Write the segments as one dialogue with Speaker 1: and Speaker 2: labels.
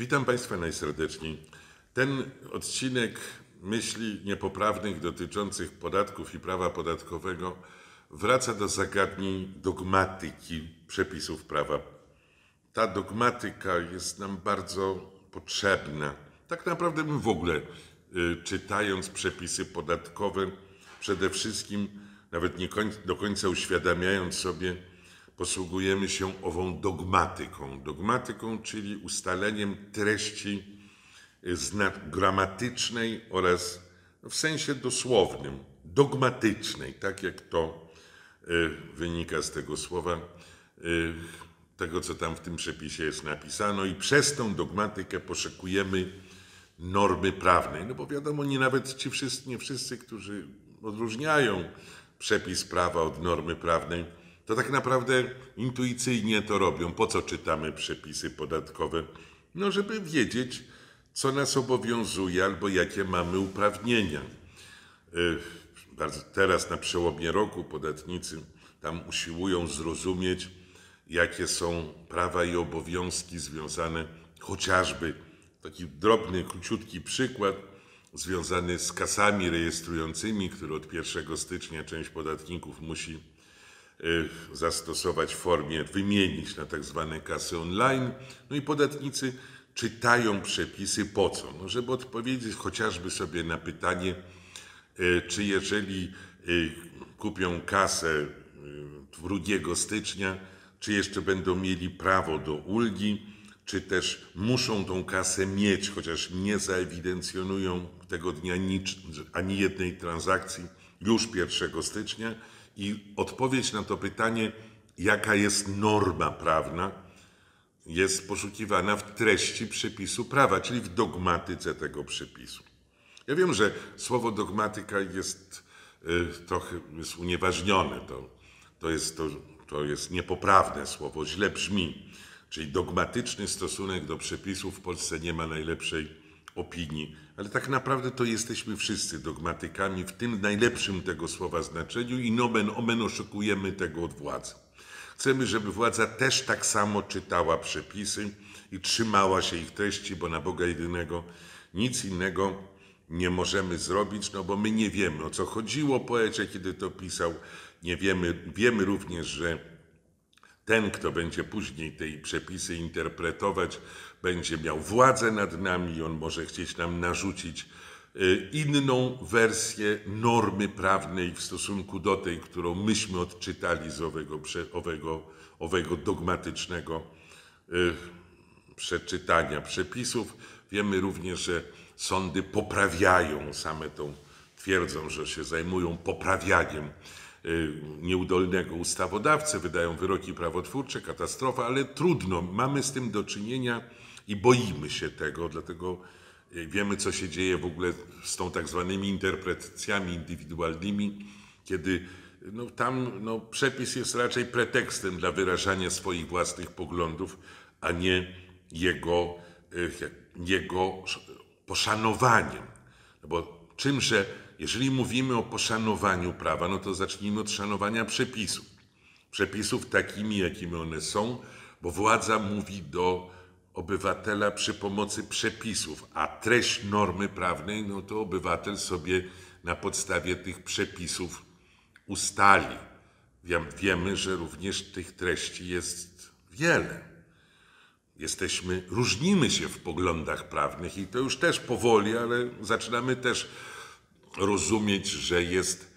Speaker 1: Witam Państwa najserdeczniej. Ten odcinek myśli niepoprawnych dotyczących podatków i prawa podatkowego wraca do zagadnień dogmatyki przepisów prawa. Ta dogmatyka jest nam bardzo potrzebna. Tak naprawdę my w ogóle y, czytając przepisy podatkowe, przede wszystkim nawet nie do końca uświadamiając sobie, posługujemy się ową dogmatyką. Dogmatyką, czyli ustaleniem treści y, gramatycznej oraz w sensie dosłownym, dogmatycznej, tak jak to y, wynika z tego słowa, y, tego co tam w tym przepisie jest napisano, i przez tą dogmatykę poszukujemy normy prawnej. No bo wiadomo, nie nawet ci wszyscy, nie wszyscy, którzy odróżniają przepis prawa od normy prawnej, to tak naprawdę intuicyjnie to robią. Po co czytamy przepisy podatkowe? No, żeby wiedzieć, co nas obowiązuje albo jakie mamy uprawnienia. Y, teraz na przełomie roku podatnicy tam usiłują zrozumieć, jakie są prawa i obowiązki związane chociażby, taki drobny, króciutki przykład, związany z kasami rejestrującymi, które od 1 stycznia część podatników musi Y, zastosować w formie, wymienić na tak zwane kasy online. No i podatnicy czytają przepisy po co? No, żeby odpowiedzieć chociażby sobie na pytanie, y, czy jeżeli y, kupią kasę 2 stycznia, czy jeszcze będą mieli prawo do ulgi, czy też muszą tą kasę mieć, chociaż nie zaewidencjonują tego dnia nic, ani jednej transakcji już 1 stycznia i odpowiedź na to pytanie, jaka jest norma prawna, jest poszukiwana w treści przepisu prawa, czyli w dogmatyce tego przepisu. Ja wiem, że słowo dogmatyka jest y, trochę jest unieważnione. To, to, jest, to, to jest niepoprawne słowo, źle brzmi. Czyli dogmatyczny stosunek do przepisów w Polsce nie ma najlepszej opinii, ale tak naprawdę to jesteśmy wszyscy dogmatykami w tym najlepszym tego słowa znaczeniu i nomen omen oszukujemy tego od władzy. Chcemy, żeby władza też tak samo czytała przepisy i trzymała się ich treści, bo na Boga jedynego nic innego nie możemy zrobić, no bo my nie wiemy o co chodziło poecie, kiedy to pisał. Nie wiemy, wiemy również, że ten, kto będzie później te przepisy interpretować, będzie miał władzę nad nami i on może chcieć nam narzucić y, inną wersję normy prawnej w stosunku do tej, którą myśmy odczytali z owego, owego, owego dogmatycznego y, przeczytania przepisów. Wiemy również, że sądy poprawiają same tą, twierdzą, że się zajmują poprawianiem Y, nieudolnego ustawodawcę, wydają wyroki prawotwórcze, katastrofa, ale trudno, mamy z tym do czynienia i boimy się tego, dlatego y, wiemy, co się dzieje w ogóle z tą tak zwanymi interpretacjami indywidualnymi, kiedy no, tam no, przepis jest raczej pretekstem dla wyrażania swoich własnych poglądów, a nie jego, y, jego poszanowaniem. No bo czymże jeżeli mówimy o poszanowaniu prawa, no to zacznijmy od szanowania przepisów. Przepisów takimi, jakimi one są, bo władza mówi do obywatela przy pomocy przepisów, a treść normy prawnej, no to obywatel sobie na podstawie tych przepisów ustali. Wiemy, że również tych treści jest wiele. Jesteśmy, różnimy się w poglądach prawnych i to już też powoli, ale zaczynamy też rozumieć, że jest,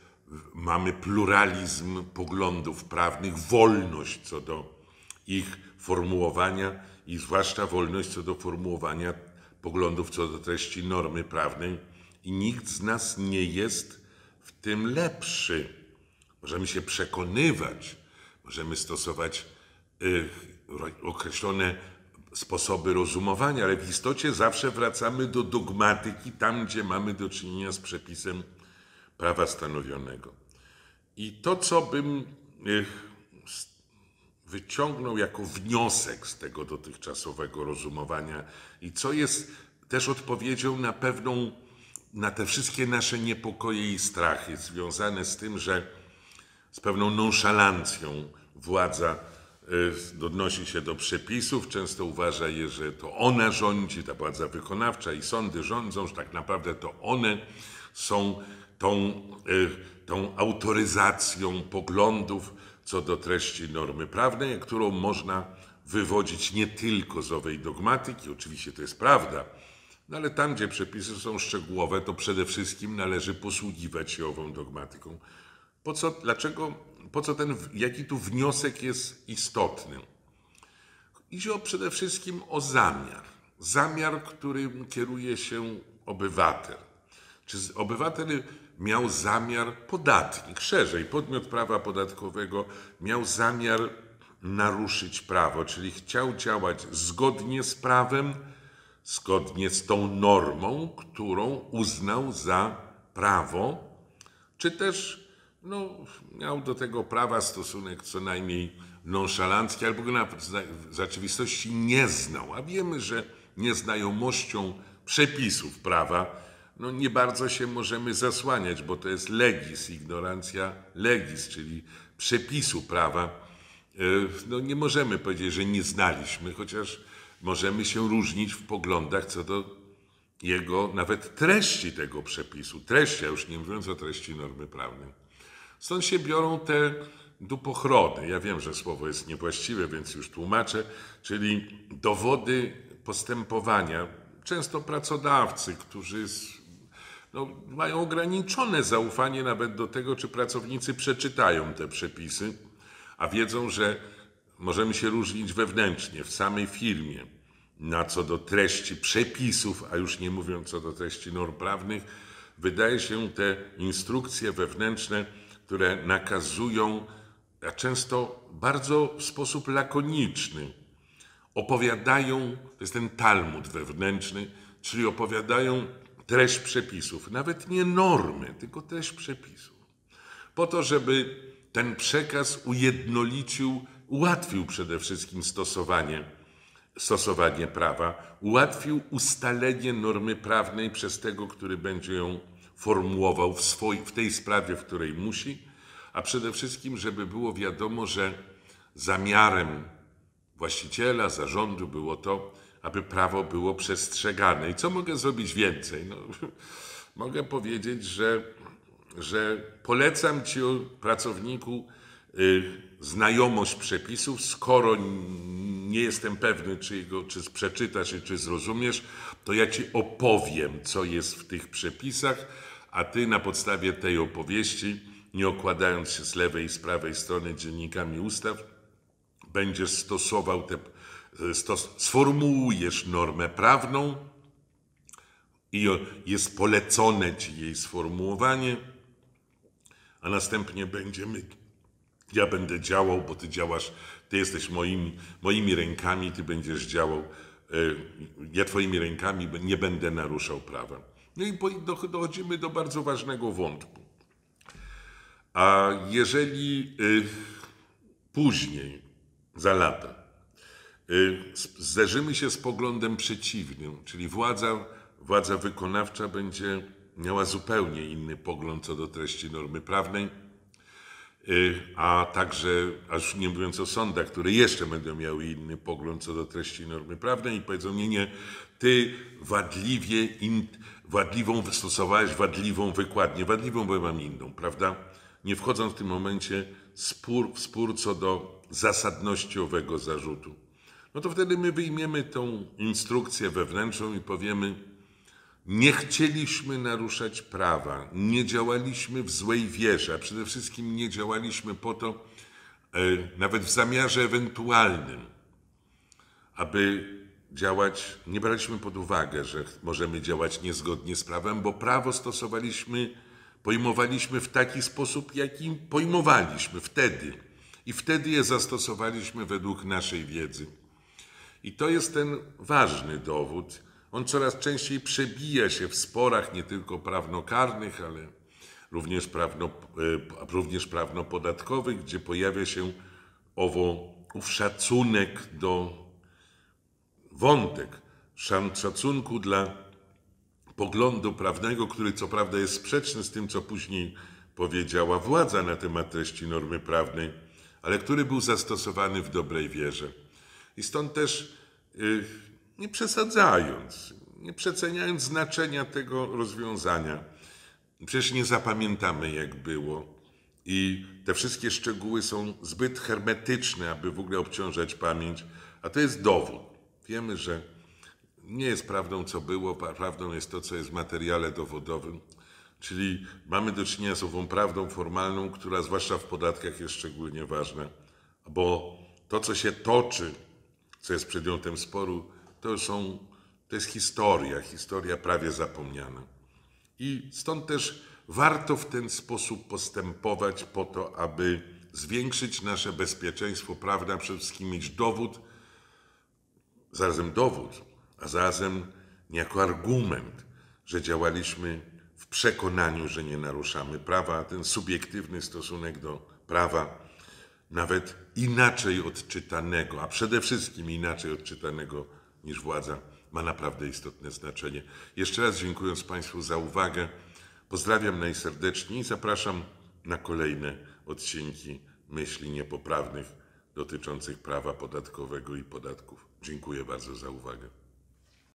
Speaker 1: mamy pluralizm poglądów prawnych, wolność co do ich formułowania i zwłaszcza wolność co do formułowania poglądów co do treści normy prawnej. I nikt z nas nie jest w tym lepszy. Możemy się przekonywać, możemy stosować y, określone sposoby rozumowania, ale w istocie zawsze wracamy do dogmatyki, tam gdzie mamy do czynienia z przepisem prawa stanowionego. I to, co bym eh, wyciągnął jako wniosek z tego dotychczasowego rozumowania i co jest też odpowiedzią na pewną, na te wszystkie nasze niepokoje i strachy związane z tym, że z pewną nonszalancją władza Y, odnosi się do przepisów, często uważa je, że to ona rządzi, ta władza wykonawcza i sądy rządzą, że tak naprawdę to one są tą, y, tą autoryzacją poglądów co do treści normy prawnej, którą można wywodzić nie tylko z owej dogmatyki, oczywiście to jest prawda, no ale tam, gdzie przepisy są szczegółowe, to przede wszystkim należy posługiwać się ową dogmatyką, po co, dlaczego, po co ten, jaki tu wniosek jest istotny? Idzie o przede wszystkim o zamiar. Zamiar, którym kieruje się obywatel. Czy obywatel miał zamiar, podatnik, szerzej, podmiot prawa podatkowego, miał zamiar naruszyć prawo, czyli chciał działać zgodnie z prawem, zgodnie z tą normą, którą uznał za prawo, czy też no, miał do tego prawa stosunek co najmniej nonszalancki, albo go nawet w rzeczywistości nie znał. A wiemy, że nieznajomością przepisów prawa no, nie bardzo się możemy zasłaniać, bo to jest legis, ignorancja legis, czyli przepisu prawa. E, no, nie możemy powiedzieć, że nie znaliśmy, chociaż możemy się różnić w poglądach co do jego nawet treści tego przepisu, treści, a już nie mówiąc o treści normy prawnej. Stąd się biorą te dupochrony. Ja wiem, że słowo jest niewłaściwe, więc już tłumaczę, czyli dowody postępowania. Często pracodawcy, którzy no, mają ograniczone zaufanie nawet do tego, czy pracownicy przeczytają te przepisy, a wiedzą, że możemy się różnić wewnętrznie, w samej firmie, na co do treści przepisów, a już nie mówiąc co do treści norm prawnych, wydaje się te instrukcje wewnętrzne które nakazują, a często bardzo w sposób lakoniczny, opowiadają, to jest ten Talmud wewnętrzny, czyli opowiadają treść przepisów, nawet nie normy, tylko treść przepisów, po to, żeby ten przekaz ujednolicił, ułatwił przede wszystkim stosowanie, stosowanie prawa, ułatwił ustalenie normy prawnej przez tego, który będzie ją formułował w, swoj, w tej sprawie, w której musi, a przede wszystkim, żeby było wiadomo, że zamiarem właściciela, zarządu było to, aby prawo było przestrzegane. I co mogę zrobić więcej? No, mogę powiedzieć, że, że polecam ci, pracowniku, y, znajomość przepisów, skoro nie jestem pewny, czy, go, czy przeczytasz i czy zrozumiesz, to ja ci opowiem, co jest w tych przepisach a ty na podstawie tej opowieści, nie okładając się z lewej i z prawej strony dziennikami ustaw, będziesz stosował te, e, stos, sformułujesz normę prawną i jest polecone ci jej sformułowanie, a następnie będziemy, ja będę działał, bo ty działasz, ty jesteś moimi, moimi rękami, ty będziesz działał, e, ja twoimi rękami nie będę naruszał prawa. No i dochodzimy do bardzo ważnego wątku. A jeżeli y, później, za lata, y, zderzymy się z poglądem przeciwnym, czyli władza, władza wykonawcza będzie miała zupełnie inny pogląd co do treści normy prawnej, Y, a także, aż nie mówiąc o sądach, które jeszcze będą miały inny pogląd co do treści normy prawnej i powiedzą, nie, nie, ty wadliwie, in, wadliwą wystosowałeś, wadliwą wykładnię, wadliwą, bo ja mam inną, prawda? Nie wchodząc w tym momencie spór, w spór co do zasadności owego zarzutu. No to wtedy my wyjmiemy tą instrukcję wewnętrzną i powiemy, nie chcieliśmy naruszać prawa, nie działaliśmy w złej wierze, przede wszystkim nie działaliśmy po to, e, nawet w zamiarze ewentualnym, aby działać, nie braliśmy pod uwagę, że możemy działać niezgodnie z prawem, bo prawo stosowaliśmy, pojmowaliśmy w taki sposób, jaki pojmowaliśmy wtedy. I wtedy je zastosowaliśmy według naszej wiedzy. I to jest ten ważny dowód, on coraz częściej przebija się w sporach nie tylko prawnokarnych, ale również, prawno, e, również prawnopodatkowych, gdzie pojawia się owo ów szacunek do wątek szacunku dla poglądu prawnego, który co prawda jest sprzeczny z tym, co później powiedziała władza na temat treści normy prawnej, ale który był zastosowany w dobrej wierze. I stąd też y, nie przesadzając, nie przeceniając znaczenia tego rozwiązania. Przecież nie zapamiętamy, jak było. I te wszystkie szczegóły są zbyt hermetyczne, aby w ogóle obciążać pamięć, a to jest dowód. Wiemy, że nie jest prawdą, co było, prawdą jest to, co jest w materiale dowodowym. Czyli mamy do czynienia z ową prawdą formalną, która zwłaszcza w podatkach jest szczególnie ważna, bo to, co się toczy, co jest przedmiotem sporu, to już są, to jest historia, historia prawie zapomniana. I stąd też warto w ten sposób postępować po to, aby zwiększyć nasze bezpieczeństwo, prawda, przede wszystkim mieć dowód, zarazem dowód, a zarazem niejako argument, że działaliśmy w przekonaniu, że nie naruszamy prawa, a ten subiektywny stosunek do prawa, nawet inaczej odczytanego, a przede wszystkim inaczej odczytanego niż władza ma naprawdę istotne znaczenie. Jeszcze raz dziękując Państwu za uwagę, pozdrawiam najserdeczniej i zapraszam na kolejne odcinki myśli niepoprawnych dotyczących prawa podatkowego i podatków. Dziękuję bardzo za uwagę.